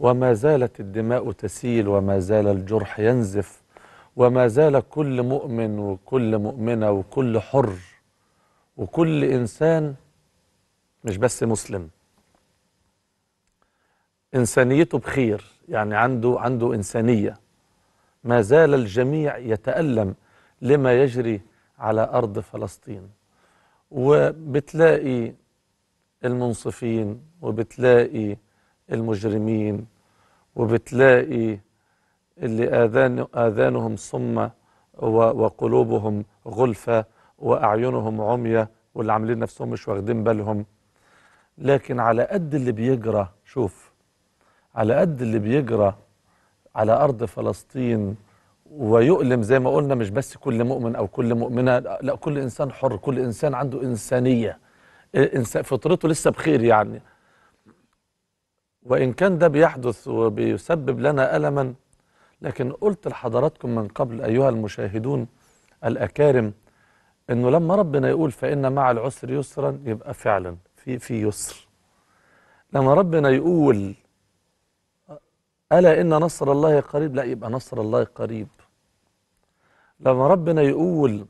وما زالت الدماء تسيل وما زال الجرح ينزف وما زال كل مؤمن وكل مؤمنة وكل حر وكل إنسان مش بس مسلم إنسانيته بخير يعني عنده عنده إنسانية ما زال الجميع يتألم لما يجري على أرض فلسطين وبتلاقي المنصفين وبتلاقي المجرمين وبتلاقي اللي آذان آذانهم صمة وقلوبهم غلفة وأعينهم عمية واللي عاملين نفسهم مش واخدين بالهم لكن على قد اللي بيجرى شوف على قد اللي بيجرى على أرض فلسطين ويؤلم زي ما قلنا مش بس كل مؤمن أو كل مؤمنة لا كل إنسان حر كل إنسان عنده إنسانية فطرته لسه بخير يعني وإن كان ده بيحدث وبيسبب لنا ألما لكن قلت لحضراتكم من قبل أيها المشاهدون الأكارم إنه لما ربنا يقول فإن مع العسر يسرا يبقى فعلا في في يسر لما ربنا يقول ألا إن نصر الله قريب لا يبقى نصر الله قريب لما ربنا يقول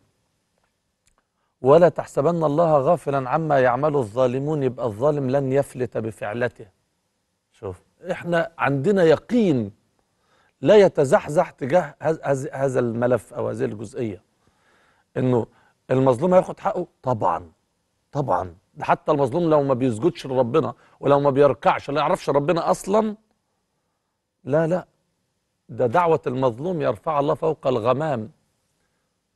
ولا تحسبن الله غافلا عما يعمل الظالمون يبقى الظالم لن يفلت بفعلته شوف احنا عندنا يقين لا يتزحزح تجاه هذا الملف او هذه الجزئيه انه المظلوم هياخد حقه طبعا طبعا ده حتى المظلوم لو ما بيسجدش لربنا ولو ما بيركعش لا يعرفش ربنا اصلا لا لا ده دعوه المظلوم يرفع الله فوق الغمام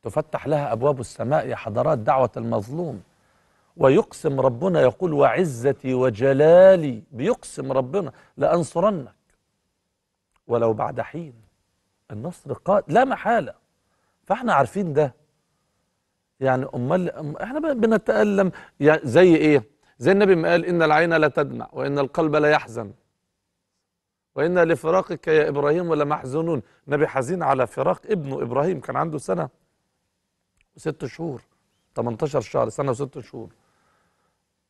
تفتح لها ابواب السماء يا حضرات دعوه المظلوم ويقسم ربنا يقول وعزتي وجلالي بيقسم ربنا لأنصرنك ولو بعد حين النصر قاد لا محالة فاحنا عارفين ده يعني امال أم احنا بنتألم يعني زي ايه زي النبي ما قال ان العين لا تدمع وان القلب لا يحزن وإن لفراقك يا إبراهيم محزنون نبي حزين على فراق ابنه إبراهيم كان عنده سنة وست شهور 18 شهر سنة وست شهور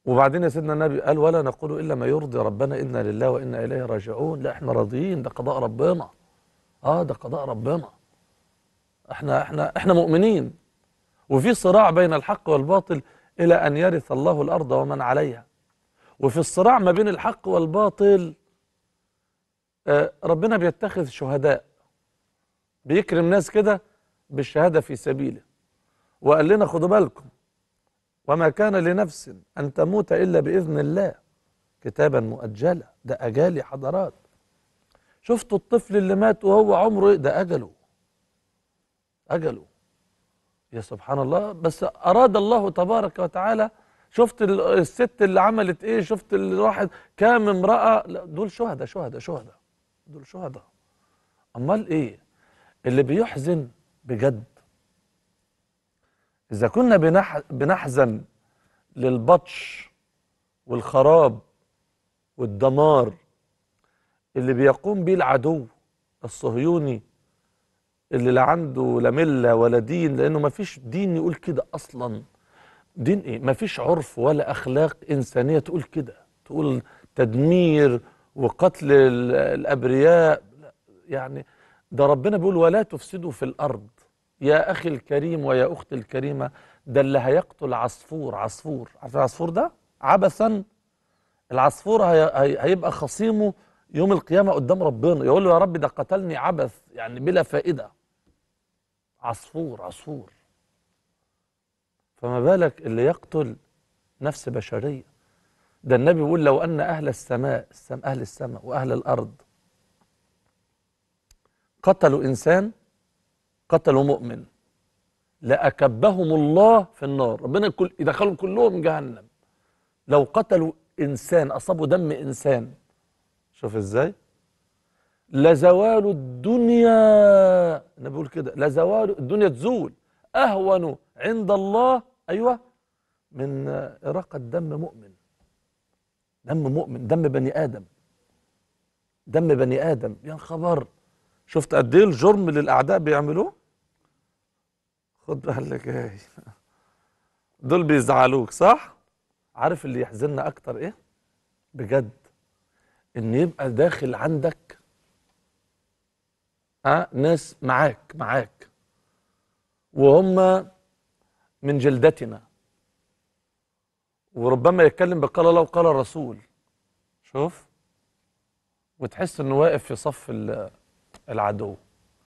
وبعدين يا سيدنا النبي قال ولا نقول الا ما يرضي ربنا انا لله وانا اليه راجعون لا احنا راضيين ده قضاء ربنا اه ده قضاء ربنا احنا احنا احنا مؤمنين وفي صراع بين الحق والباطل الى ان يرث الله الارض ومن عليها وفي الصراع ما بين الحق والباطل آه ربنا بيتخذ شهداء بيكرم ناس كده بالشهاده في سبيله وقال لنا خدوا بالكم وما كان لنفس أن تموت إلا بإذن الله كتابا مؤجلا ده أجالي حضرات شفتوا الطفل اللي مات وهو عمره ده أجله أجله يا سبحان الله بس أراد الله تبارك وتعالى شفت الست اللي عملت ايه شفت اللي راحت كام امرأة لا دول شهداء شهداء شهداء دول شهداء امال ايه اللي بيحزن بجد إذا كنا بنح... بنحزن للبطش والخراب والدمار اللي بيقوم بيه العدو الصهيوني اللي لا عنده لا مله ولا دين لانه ما فيش دين يقول كده اصلا دين ايه ما فيش عرف ولا اخلاق انسانيه تقول كده تقول تدمير وقتل الابرياء يعني ده ربنا بيقول ولا تفسدوا في الارض يا أخي الكريم ويا أختي الكريمة ده اللي هيقتل عصفور عصفور عارف العصفور ده عبثا العصفور هي هيبقى خصيمه يوم القيامة قدام ربنا يقول له يا رب ده قتلني عبث يعني بلا فائدة عصفور عصفور فما بالك اللي يقتل نفس بشرية ده النبي بيقول لو أن أهل السماء أهل السماء وأهل الأرض قتلوا إنسان قتلوا مؤمن لأكبهم الله في النار ربنا كل يدخلهم كلهم جهنم لو قتلوا إنسان أصابوا دم إنسان شوف إزاي لزوال الدنيا النبي بيقول كده لزوال الدنيا تزول أهون عند الله أيوه من إراقة دم مؤمن دم مؤمن دم بني آدم دم بني آدم يا خبر شفت قد إيه الجرم اللي الأعداء بيعملوه خد بالك ايه دول بيزعلوك صح عارف اللي يحزننا اكتر ايه بجد ان يبقى داخل عندك أه؟ ناس معاك معاك وهم من جلدتنا وربما يتكلم بقال الله وقال الرسول شوف وتحس انه واقف في صف العدو